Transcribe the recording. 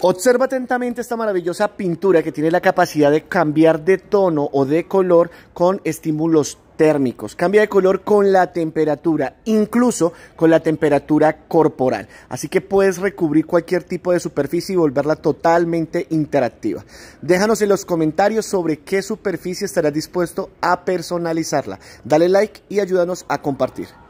Observa atentamente esta maravillosa pintura que tiene la capacidad de cambiar de tono o de color con estímulos térmicos, cambia de color con la temperatura, incluso con la temperatura corporal. Así que puedes recubrir cualquier tipo de superficie y volverla totalmente interactiva. Déjanos en los comentarios sobre qué superficie estarás dispuesto a personalizarla. Dale like y ayúdanos a compartir.